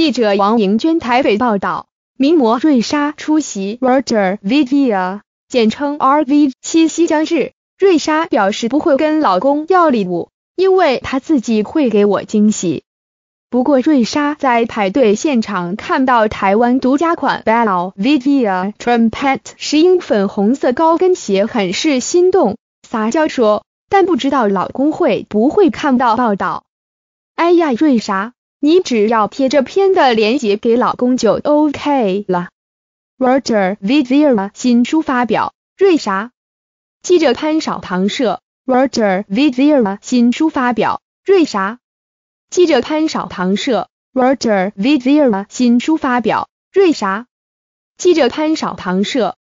记者王莹娟台北报道，名模瑞莎出席 Roger v i v i a 简称 R V 七夕将至，瑞莎表示不会跟老公要礼物，因为她自己会给我惊喜。不过瑞莎在派对现场看到台湾独家款 b a l e n v i a Trumpet a 英粉红色高跟鞋，很是心动，撒娇说，但不知道老公会不会看到报道。哎呀，瑞莎。你只要贴这篇的链接给老公就 OK 了。Roger v i z i e r 新书发表，瑞啥？记者潘少棠社。Roger v i z i e r 新书发表，瑞啥？记者潘少棠社。Roger v i z i e r 新书发表，瑞啥？记者潘少棠社。